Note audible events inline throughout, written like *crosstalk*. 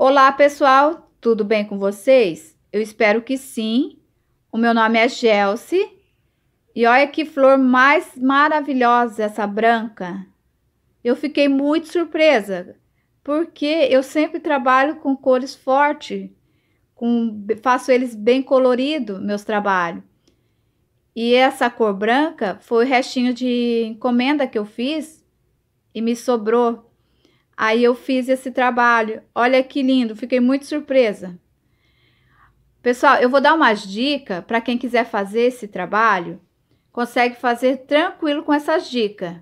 Olá, pessoal, tudo bem com vocês? Eu espero que sim. O meu nome é Gelsi. e olha que flor mais maravilhosa essa branca. Eu fiquei muito surpresa porque eu sempre trabalho com cores fortes, com, faço eles bem colorido meus trabalhos. E essa cor branca foi o restinho de encomenda que eu fiz e me sobrou Aí eu fiz esse trabalho. Olha que lindo, fiquei muito surpresa. Pessoal, eu vou dar umas dicas para quem quiser fazer esse trabalho, consegue fazer tranquilo com essas dicas,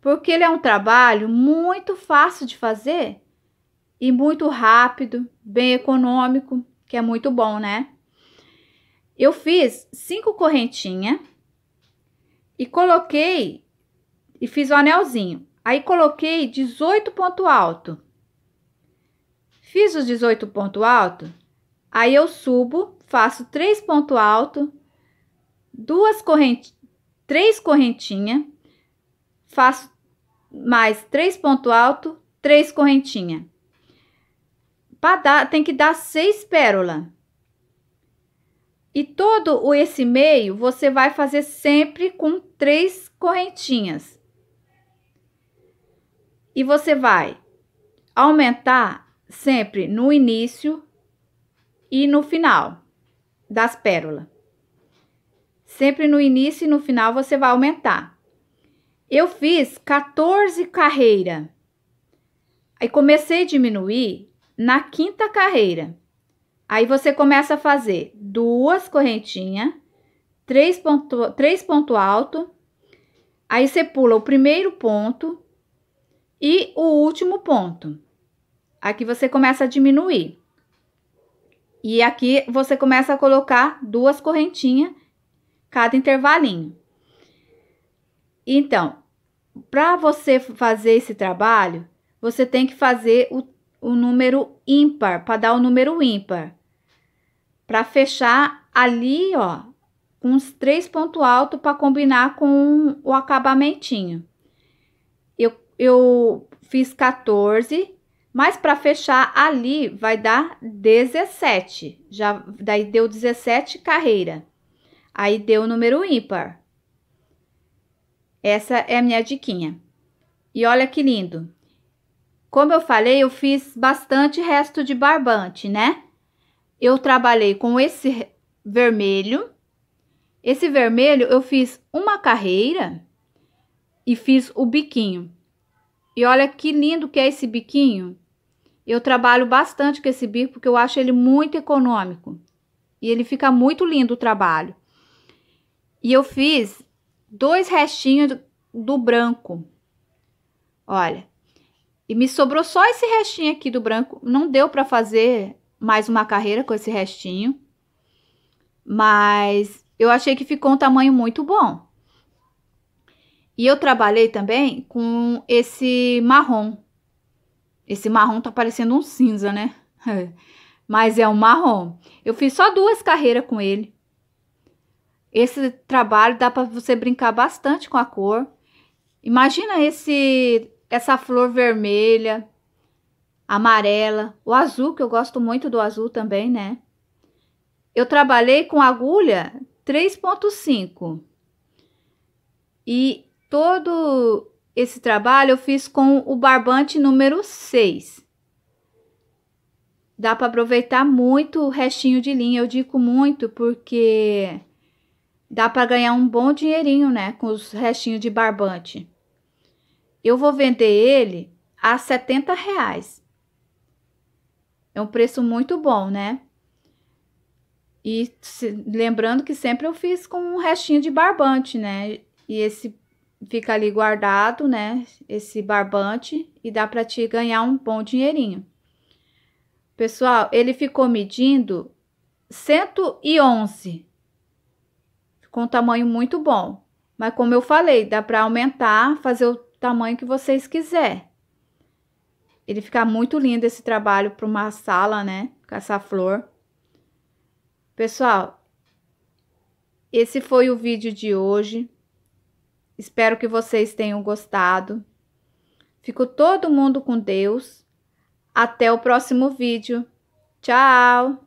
porque ele é um trabalho muito fácil de fazer e muito rápido, bem econômico, que é muito bom, né? Eu fiz cinco correntinhas e coloquei e fiz o anelzinho. Aí coloquei 18 ponto alto. Fiz os 18 ponto alto, aí eu subo, faço três ponto alto, duas correntes, três correntinha, faço mais três ponto alto, três correntinha. Para dar, tem que dar seis pérola. E todo esse meio você vai fazer sempre com três correntinhas. E você vai aumentar sempre no início e no final das pérolas. Sempre no início e no final você vai aumentar. Eu fiz 14 carreiras. Aí comecei a diminuir na quinta carreira. Aí você começa a fazer duas correntinhas, três ponto, três ponto alto. Aí você pula o primeiro ponto, e o último ponto. Aqui você começa a diminuir. E aqui você começa a colocar duas correntinhas cada intervalinho. Então, para você fazer esse trabalho, você tem que fazer o, o número ímpar, para dar o número ímpar. Para fechar ali, ó, uns três pontos altos para combinar com o acabamentinho eu fiz 14, mas para fechar ali vai dar 17. Já daí deu 17 carreira. Aí deu o número ímpar. Essa é a minha diquinha. E olha que lindo. Como eu falei, eu fiz bastante resto de barbante, né? Eu trabalhei com esse vermelho. Esse vermelho eu fiz uma carreira e fiz o biquinho. E olha que lindo que é esse biquinho. Eu trabalho bastante com esse bico porque eu acho ele muito econômico. E ele fica muito lindo o trabalho. E eu fiz dois restinhos do branco. Olha. E me sobrou só esse restinho aqui do branco. Não deu para fazer mais uma carreira com esse restinho. Mas eu achei que ficou um tamanho muito bom. E eu trabalhei também com esse marrom. Esse marrom tá parecendo um cinza, né? *laughs* É. Mas é um marrom. Eu fiz só duas carreiras com ele. Esse trabalho dá para você brincar bastante com a cor. Imagina esse essa flor vermelha, amarela, o azul, que eu gosto muito do azul também, né? Eu trabalhei com agulha 3.5. E todo esse trabalho eu fiz com o barbante número 6. Dá para aproveitar muito o restinho de linha, eu digo muito porque dá para ganhar um bom dinheirinho, né, com os restinhos de barbante. Eu vou vender ele a 70 reais. É um preço muito bom, né? E se, lembrando que sempre eu fiz com um restinho de barbante, né? E esse fica ali guardado, né, esse barbante e dá para te ganhar um bom dinheirinho. Pessoal, ele ficou medindo 111. Ficou um tamanho muito bom. Mas como eu falei, dá para aumentar, fazer o tamanho que vocês quiser. Ele fica muito lindo esse trabalho para uma sala, né? Com essa flor. Pessoal, esse foi o vídeo de hoje. Espero que vocês tenham gostado. Fico todo mundo com Deus. Até o próximo vídeo. Tchau!